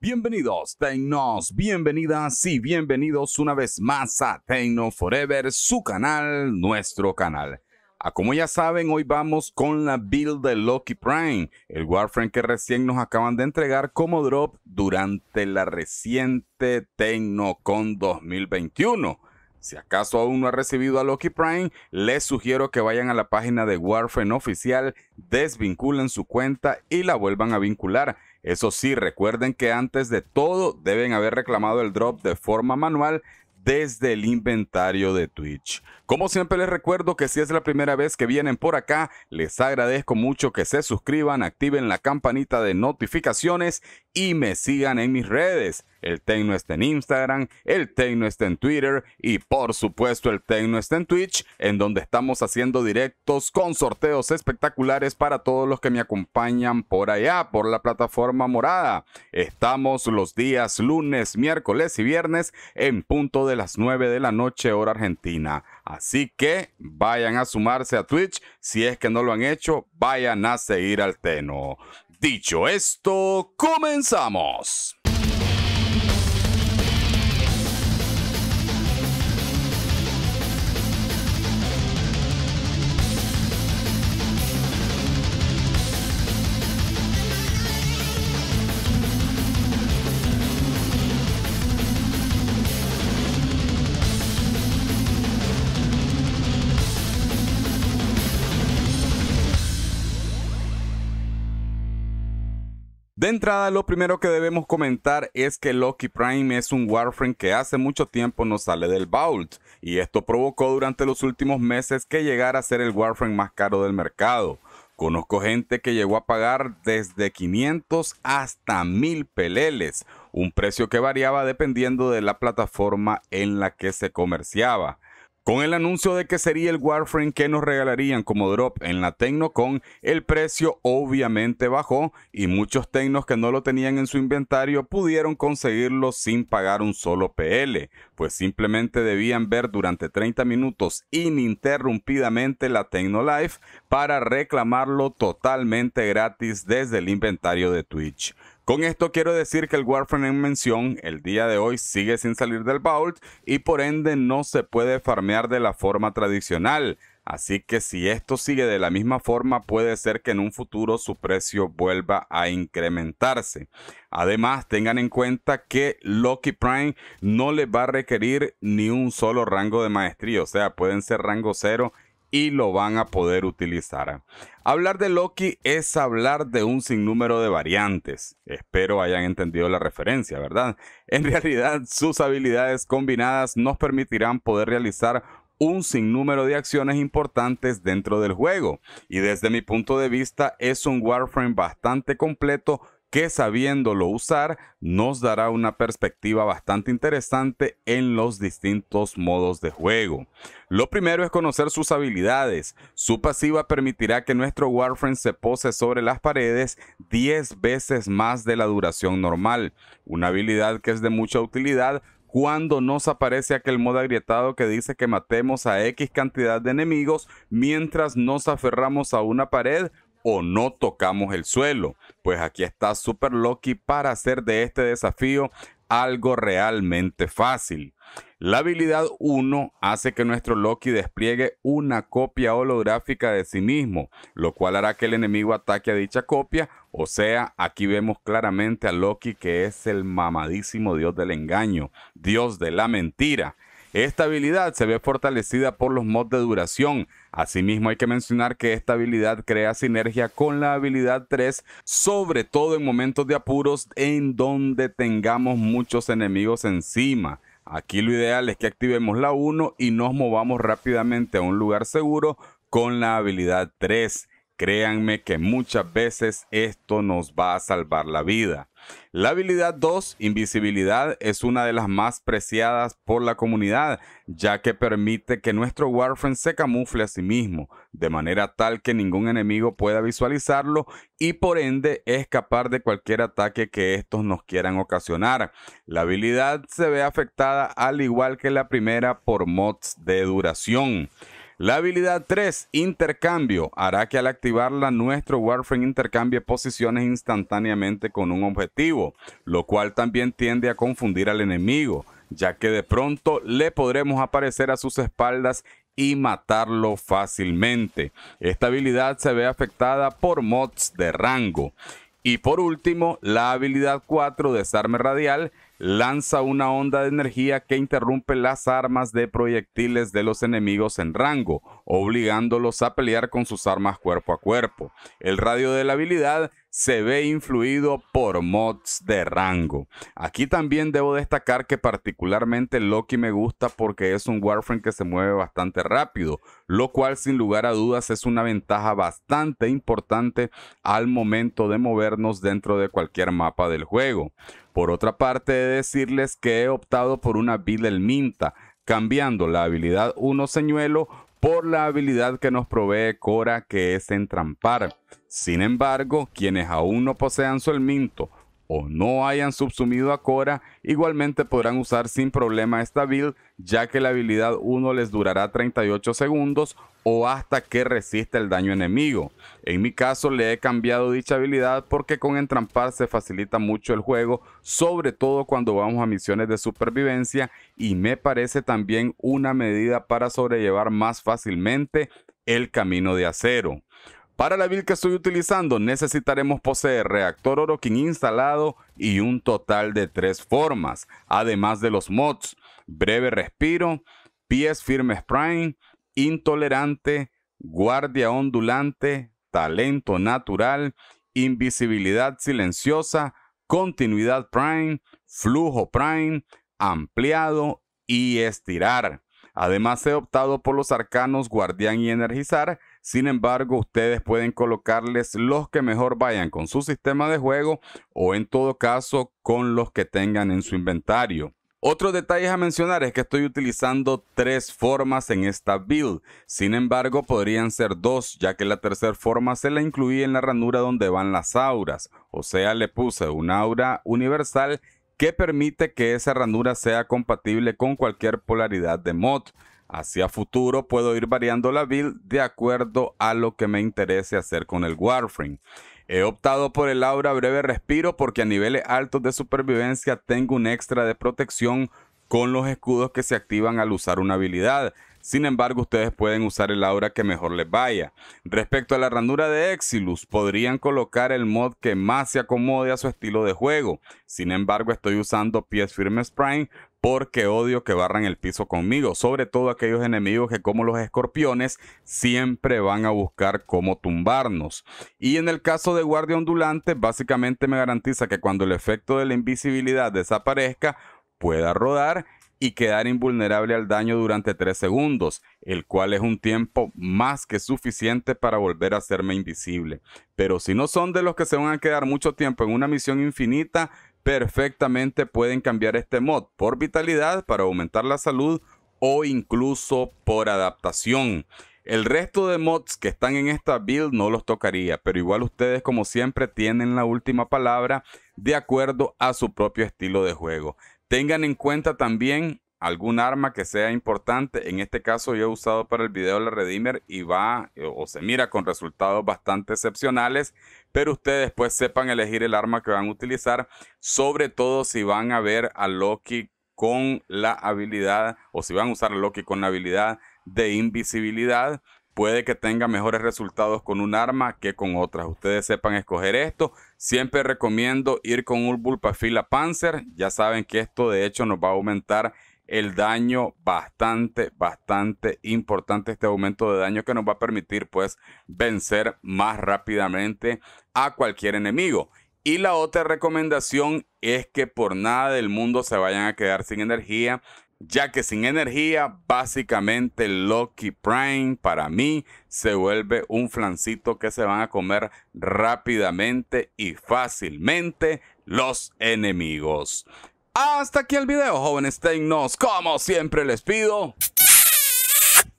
Bienvenidos, Tecnos, bienvenidas y bienvenidos una vez más a Tecno Forever, su canal, nuestro canal. A ah, como ya saben, hoy vamos con la build de Loki Prime, el Warframe que recién nos acaban de entregar como drop durante la reciente TecnoCon 2021. Si acaso aún no ha recibido a Loki Prime, les sugiero que vayan a la página de Warframe oficial, desvinculen su cuenta y la vuelvan a vincular eso sí, recuerden que antes de todo deben haber reclamado el drop de forma manual desde el inventario de Twitch. Como siempre les recuerdo que si es la primera vez que vienen por acá, les agradezco mucho que se suscriban, activen la campanita de notificaciones y me sigan en mis redes. El Tecno está en Instagram, el Tecno está en Twitter y por supuesto el Tecno está en Twitch, en donde estamos haciendo directos con sorteos espectaculares para todos los que me acompañan por allá, por la plataforma morada. Estamos los días lunes, miércoles y viernes en punto de las 9 de la noche hora argentina. Así que vayan a sumarse a Twitch, si es que no lo han hecho, vayan a seguir al Teno. Dicho esto, comenzamos. De entrada, lo primero que debemos comentar es que Loki Prime es un Warframe que hace mucho tiempo no sale del vault, y esto provocó durante los últimos meses que llegara a ser el Warframe más caro del mercado. Conozco gente que llegó a pagar desde 500 hasta 1000 peleles, un precio que variaba dependiendo de la plataforma en la que se comerciaba. Con el anuncio de que sería el Warframe que nos regalarían como drop en la Tecnocon, el precio obviamente bajó y muchos tecnos que no lo tenían en su inventario pudieron conseguirlo sin pagar un solo PL, pues simplemente debían ver durante 30 minutos ininterrumpidamente la Tecnolife para reclamarlo totalmente gratis desde el inventario de Twitch. Con esto quiero decir que el Warframe en mención el día de hoy sigue sin salir del vault y por ende no se puede farmear de la forma tradicional. Así que si esto sigue de la misma forma puede ser que en un futuro su precio vuelva a incrementarse. Además tengan en cuenta que Loki Prime no le va a requerir ni un solo rango de maestría. O sea pueden ser rango 0 y lo van a poder utilizar. Hablar de Loki es hablar de un sinnúmero de variantes. Espero hayan entendido la referencia, ¿verdad? En realidad, sus habilidades combinadas nos permitirán poder realizar un sinnúmero de acciones importantes dentro del juego. Y desde mi punto de vista, es un Warframe bastante completo que sabiéndolo usar nos dará una perspectiva bastante interesante en los distintos modos de juego. Lo primero es conocer sus habilidades. Su pasiva permitirá que nuestro Warframe se pose sobre las paredes 10 veces más de la duración normal, una habilidad que es de mucha utilidad cuando nos aparece aquel modo agrietado que dice que matemos a X cantidad de enemigos mientras nos aferramos a una pared o no tocamos el suelo. Pues aquí está Super Loki para hacer de este desafío algo realmente fácil. La habilidad 1 hace que nuestro Loki despliegue una copia holográfica de sí mismo, lo cual hará que el enemigo ataque a dicha copia, o sea, aquí vemos claramente a Loki que es el mamadísimo dios del engaño, dios de la mentira. Esta habilidad se ve fortalecida por los mods de duración. Asimismo hay que mencionar que esta habilidad crea sinergia con la habilidad 3, sobre todo en momentos de apuros en donde tengamos muchos enemigos encima. Aquí lo ideal es que activemos la 1 y nos movamos rápidamente a un lugar seguro con la habilidad 3. Créanme que muchas veces esto nos va a salvar la vida. La habilidad 2, invisibilidad, es una de las más preciadas por la comunidad, ya que permite que nuestro Warframe se camufle a sí mismo, de manera tal que ningún enemigo pueda visualizarlo y por ende escapar de cualquier ataque que estos nos quieran ocasionar. La habilidad se ve afectada al igual que la primera por mods de duración. La habilidad 3, intercambio, hará que al activarla nuestro Warframe intercambie posiciones instantáneamente con un objetivo, lo cual también tiende a confundir al enemigo, ya que de pronto le podremos aparecer a sus espaldas y matarlo fácilmente. Esta habilidad se ve afectada por mods de rango. Y por último, la habilidad 4, desarme radial, lanza una onda de energía que interrumpe las armas de proyectiles de los enemigos en rango, obligándolos a pelear con sus armas cuerpo a cuerpo. El radio de la habilidad se ve influido por mods de rango. Aquí también debo destacar que particularmente Loki me gusta porque es un Warframe que se mueve bastante rápido, lo cual sin lugar a dudas es una ventaja bastante importante al momento de movernos dentro de cualquier mapa del juego. Por otra parte, he de decirles que he optado por una Minta, cambiando la habilidad 1 señuelo por la habilidad que nos provee Cora, que es entrampar. Sin embargo, quienes aún no posean su elminto o no hayan subsumido a Cora, igualmente podrán usar sin problema esta build, ya que la habilidad 1 les durará 38 segundos o hasta que resista el daño enemigo. En mi caso le he cambiado dicha habilidad porque con entrampar se facilita mucho el juego, sobre todo cuando vamos a misiones de supervivencia y me parece también una medida para sobrellevar más fácilmente el camino de acero. Para la build que estoy utilizando necesitaremos poseer reactor Orokin instalado y un total de tres formas, además de los mods, breve respiro, pies firmes prime, intolerante, guardia ondulante, talento natural, invisibilidad silenciosa, continuidad prime, flujo prime, ampliado y estirar. Además he optado por los arcanos guardián y energizar, sin embargo, ustedes pueden colocarles los que mejor vayan con su sistema de juego o en todo caso con los que tengan en su inventario. Otro detalle a mencionar es que estoy utilizando tres formas en esta build, sin embargo podrían ser dos, ya que la tercera forma se la incluí en la ranura donde van las auras, o sea le puse un aura universal que permite que esa ranura sea compatible con cualquier polaridad de mod. Hacia futuro puedo ir variando la build de acuerdo a lo que me interese hacer con el Warframe. He optado por el aura breve respiro porque a niveles altos de supervivencia tengo un extra de protección con los escudos que se activan al usar una habilidad. Sin embargo, ustedes pueden usar el aura que mejor les vaya. Respecto a la ranura de Exilus, podrían colocar el mod que más se acomode a su estilo de juego. Sin embargo, estoy usando Pies Firmes Prime porque odio que barran el piso conmigo, sobre todo aquellos enemigos que como los escorpiones siempre van a buscar cómo tumbarnos. Y en el caso de guardia ondulante, básicamente me garantiza que cuando el efecto de la invisibilidad desaparezca, pueda rodar y quedar invulnerable al daño durante 3 segundos, el cual es un tiempo más que suficiente para volver a hacerme invisible. Pero si no son de los que se van a quedar mucho tiempo en una misión infinita, perfectamente pueden cambiar este mod por vitalidad para aumentar la salud o incluso por adaptación. El resto de mods que están en esta build no los tocaría, pero igual ustedes como siempre tienen la última palabra de acuerdo a su propio estilo de juego. Tengan en cuenta también algún arma que sea importante. En este caso yo he usado para el video la Redeemer y va eh, o se mira con resultados bastante excepcionales, pero ustedes pues sepan elegir el arma que van a utilizar, sobre todo si van a ver a Loki con la habilidad o si van a usar a Loki con la habilidad de invisibilidad. Puede que tenga mejores resultados con un arma que con otras. Ustedes sepan escoger esto. Siempre recomiendo ir con un fila Panzer. Ya saben que esto de hecho nos va a aumentar el daño bastante, bastante importante, este aumento de daño que nos va a permitir pues vencer más rápidamente a cualquier enemigo. Y la otra recomendación es que por nada del mundo se vayan a quedar sin energía, ya que sin energía básicamente Loki Prime para mí se vuelve un flancito que se van a comer rápidamente y fácilmente los enemigos. Hasta aquí el video, jóvenes tecnos. Como siempre les pido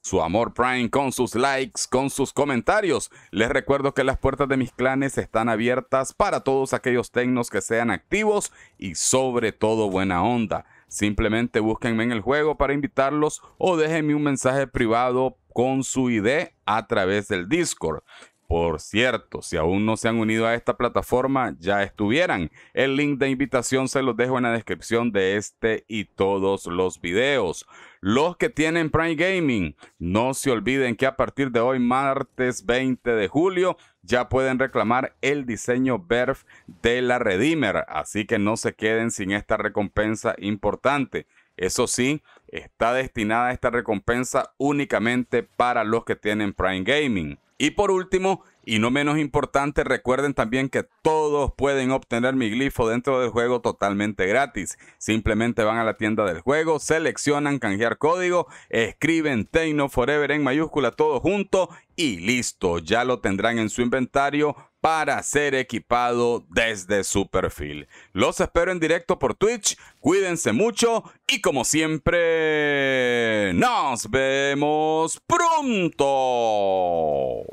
su amor Prime con sus likes, con sus comentarios. Les recuerdo que las puertas de mis clanes están abiertas para todos aquellos tecnos que sean activos y sobre todo buena onda. Simplemente búsquenme en el juego para invitarlos o déjenme un mensaje privado con su ID a través del Discord. Por cierto, si aún no se han unido a esta plataforma, ya estuvieran. El link de invitación se los dejo en la descripción de este y todos los videos. Los que tienen Prime Gaming, no se olviden que a partir de hoy, martes 20 de julio, ya pueden reclamar el diseño BERF de la Redeemer. Así que no se queden sin esta recompensa importante. Eso sí, está destinada esta recompensa únicamente para los que tienen Prime Gaming. Y por último, y no menos importante, recuerden también que todos pueden obtener mi glifo dentro del juego totalmente gratis. Simplemente van a la tienda del juego, seleccionan canjear código, escriben Tecno Forever en mayúscula todo junto y listo, ya lo tendrán en su inventario para ser equipado desde su perfil. Los espero en directo por Twitch, cuídense mucho y como siempre, nos vemos pronto.